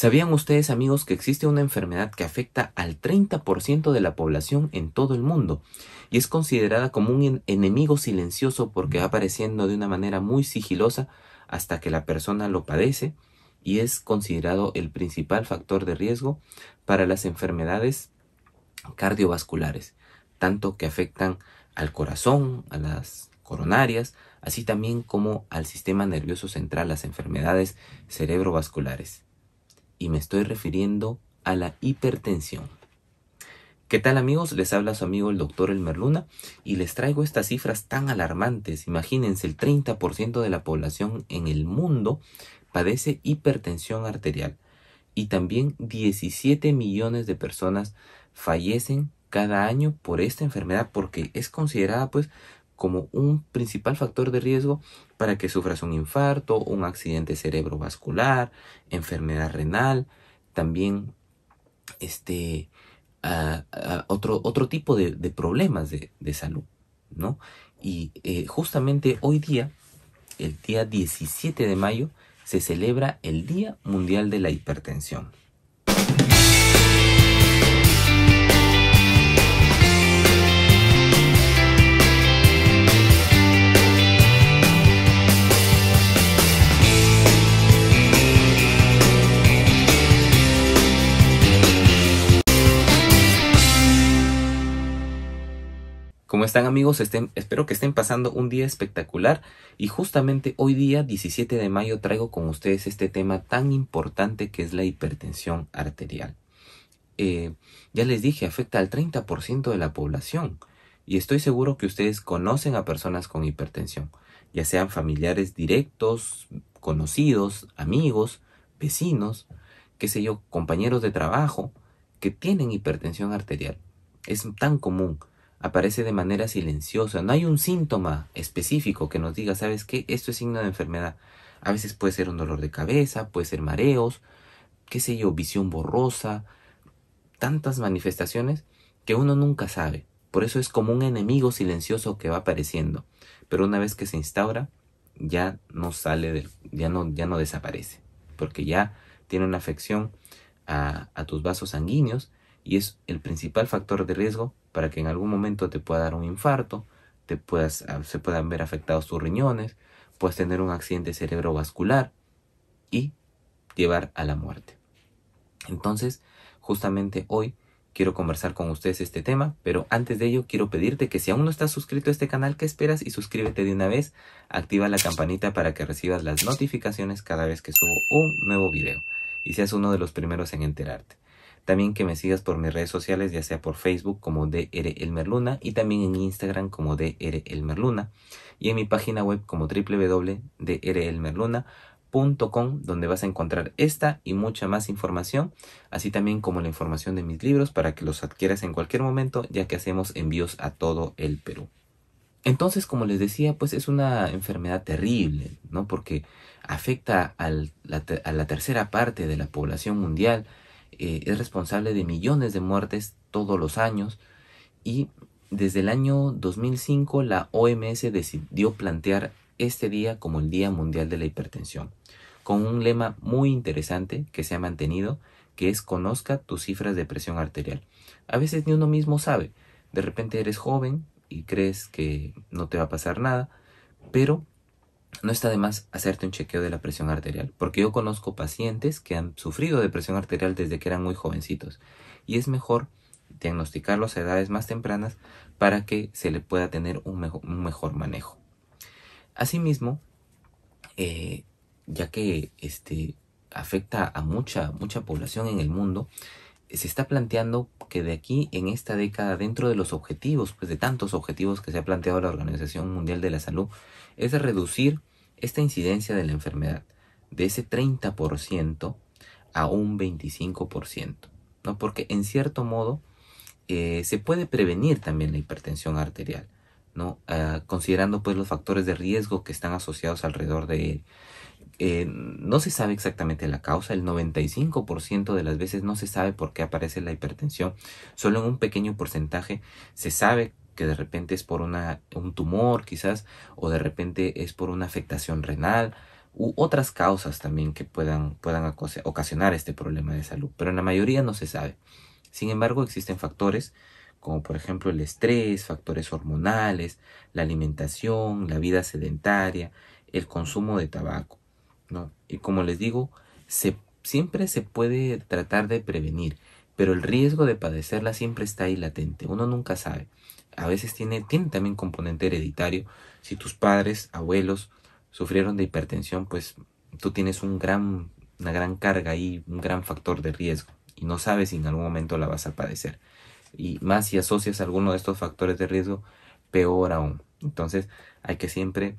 ¿Sabían ustedes amigos que existe una enfermedad que afecta al 30% de la población en todo el mundo y es considerada como un enemigo silencioso porque va apareciendo de una manera muy sigilosa hasta que la persona lo padece y es considerado el principal factor de riesgo para las enfermedades cardiovasculares, tanto que afectan al corazón, a las coronarias, así también como al sistema nervioso central, las enfermedades cerebrovasculares y me estoy refiriendo a la hipertensión. ¿Qué tal amigos? Les habla su amigo el doctor Elmer Luna y les traigo estas cifras tan alarmantes. Imagínense, el 30% de la población en el mundo padece hipertensión arterial y también 17 millones de personas fallecen cada año por esta enfermedad porque es considerada pues como un principal factor de riesgo para que sufras un infarto, un accidente cerebrovascular, enfermedad renal, también este, otro, otro, tipo de, problemas de, salud, ¿no? Y eh, justamente hoy día, el día 17 de mayo, se celebra el Día Mundial de la Hipertensión. ¿Cómo están amigos? espero que estén pasando un día espectacular y justamente hoy día 17 de mayo traigo con ustedes este tema tan importante que es la hipertensión arterial. Eh, ya les dije, afecta al 30% de la población y estoy seguro que ustedes conocen a personas con hipertensión, ya sean familiares directos, conocidos, amigos, vecinos, qué sé yo, compañeros de trabajo que tienen hipertensión arterial. Es tan común aparece de manera silenciosa. No hay un síntoma específico que nos diga, ¿sabes qué? Esto es signo de enfermedad. A veces puede ser un dolor de cabeza, puede ser mareos, qué sé yo, visión borrosa, tantas manifestaciones que uno nunca sabe. Por eso es como un enemigo silencioso que va apareciendo. Pero una vez que se instaura, ya no sale ya no, ya no desaparece. Porque ya tiene una afección a tus vasos sanguíneos y es el principal factor de riesgo para que en algún momento te pueda dar un infarto, te puedas, ah, se puedan ver afectados tus riñones, puedas tener un accidente cerebrovascular y llevar a la muerte. Entonces, justamente hoy quiero conversar con ustedes este tema, pero antes de ello quiero pedirte que si aún no estás suscrito a este canal, ¿qué esperas? Y suscríbete de una vez, activa la campanita para que recibas las notificaciones cada vez que subo un nuevo video y seas uno de los primeros en enterarte. También que me sigas por mis redes sociales, ya sea por Facebook como DR Merluna, y también en Instagram como DR Merluna, y en mi página web como www.drelmerluna.com donde vas a encontrar esta y mucha más información, así también como la información de mis libros para que los adquieras en cualquier momento ya que hacemos envíos a todo el Perú. Entonces, como les decía, pues es una enfermedad terrible, ¿no? Porque afecta a la tercera parte de la población mundial, eh, es responsable de millones de muertes todos los años y desde el año 2005 la OMS decidió plantear este día como el Día Mundial de la Hipertensión, con un lema muy interesante que se ha mantenido, que es conozca tus cifras de presión arterial. A veces ni uno mismo sabe, de repente eres joven y crees que no te va a pasar nada, pero no está de más hacerte un chequeo de la presión arterial, porque yo conozco pacientes que han sufrido de presión arterial desde que eran muy jovencitos y es mejor diagnosticarlos a edades más tempranas para que se le pueda tener un, mejor manejo. Asimismo, eh, ya que este, afecta a mucha, mucha población en el mundo, se está planteando que de aquí en esta década, dentro de los objetivos, pues de tantos objetivos que se ha planteado la Organización Mundial de la Salud, es reducir esta incidencia de la enfermedad de ese 30% a un 25%, ¿no? Porque en cierto modo eh, se puede prevenir también la hipertensión arterial, ¿no? Ah, considerando pues los factores de riesgo que están asociados alrededor de él. Eh, no se sabe exactamente la causa, el 95% de las veces no se sabe por qué aparece la hipertensión, solo en un pequeño porcentaje se sabe que de repente es por un tumor quizás o de repente es por una afectación renal u otras causas también que puedan, puedan ocasionar este problema de salud, pero en la mayoría no se sabe. Sin embargo, existen factores como por ejemplo el estrés, factores hormonales, la alimentación, la vida sedentaria, el consumo de tabaco. ¿no? Y como les digo, siempre se puede tratar de prevenir, pero el riesgo de padecerla siempre está ahí latente, uno nunca sabe. A veces tiene, tiene también componente hereditario, si tus padres, abuelos sufrieron de hipertensión, pues tú tienes una gran carga y un gran factor de riesgo y no sabes si en algún momento la vas a padecer. Y más si asocias alguno de estos factores de riesgo, peor aún. Entonces hay que siempre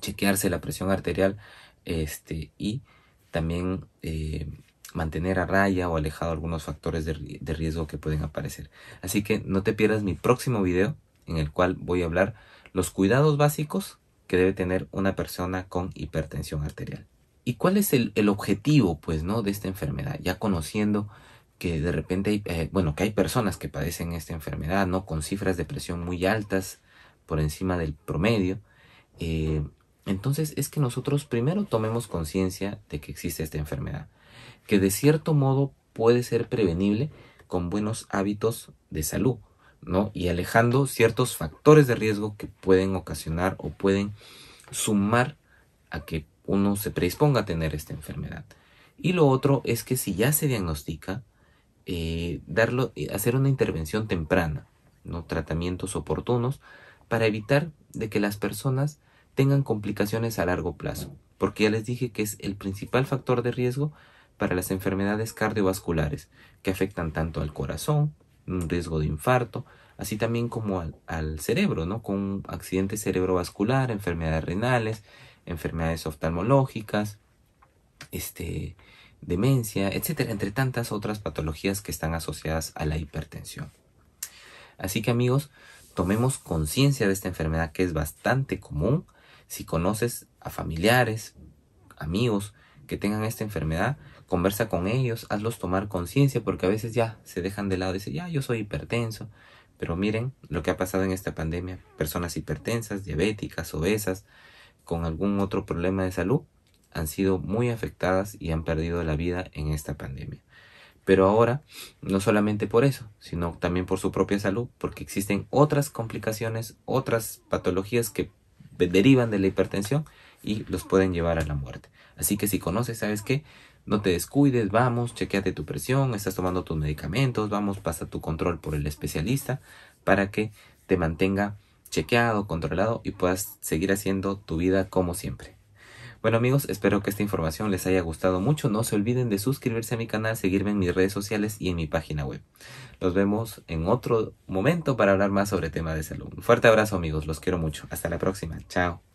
chequearse la presión arterial este, y también eh, mantener a raya o alejado algunos factores de, riesgo que pueden aparecer. Así que no te pierdas mi próximo video en el cual voy a hablar los cuidados básicos que debe tener una persona con hipertensión arterial. ¿Y cuál es el, objetivo, pues, no, de esta enfermedad? Ya conociendo que de repente hay, eh, bueno, que hay personas que padecen esta enfermedad, ¿no? Con cifras de presión muy altas, por encima del promedio, eh, entonces es que nosotros primero tomemos conciencia de que existe esta enfermedad, que de cierto modo puede ser prevenible con buenos hábitos de salud, ¿no? Y alejando ciertos factores de riesgo que pueden ocasionar o pueden sumar a que uno se predisponga a tener esta enfermedad. Y lo otro es que si ya se diagnostica, eh, eh, hacer una intervención temprana, ¿no? tratamientos oportunos, para evitar de que las personas tengan complicaciones a largo plazo, porque ya les dije que es el principal factor de riesgo para las enfermedades cardiovasculares, que afectan tanto al corazón, un riesgo de infarto, así también como al, cerebro, ¿no? Con accidente cerebrovascular, enfermedades renales, enfermedades oftalmológicas, este, demencia, etcétera, entre tantas otras patologías que están asociadas a la hipertensión. Así que amigos, tomemos conciencia de esta enfermedad que es bastante común, si conoces a familiares, amigos que tengan esta enfermedad, conversa con ellos, hazlos tomar conciencia, porque a veces ya se dejan de lado y dicen, ya, yo soy hipertenso. Pero miren lo que ha pasado en esta pandemia. Personas hipertensas, diabéticas, obesas, con algún otro problema de salud, han sido muy afectadas y han perdido la vida en esta pandemia. Pero ahora, no solamente por eso, sino también por su propia salud, porque existen otras complicaciones, otras patologías que derivan de la hipertensión y los pueden llevar a la muerte. Así que si conoces, ¿sabes que No te descuides, vamos, chequeate tu presión, estás tomando tus medicamentos, vamos, pasa tu control por el especialista para que te mantenga chequeado, controlado y puedas seguir haciendo tu vida como siempre. Bueno amigos, espero que esta información les haya gustado mucho. No se olviden de suscribirse a mi canal, seguirme en mis redes sociales y en mi página web. Nos vemos en otro momento para hablar más sobre temas de salud. Un fuerte abrazo amigos, los quiero mucho. Hasta la próxima. Chao.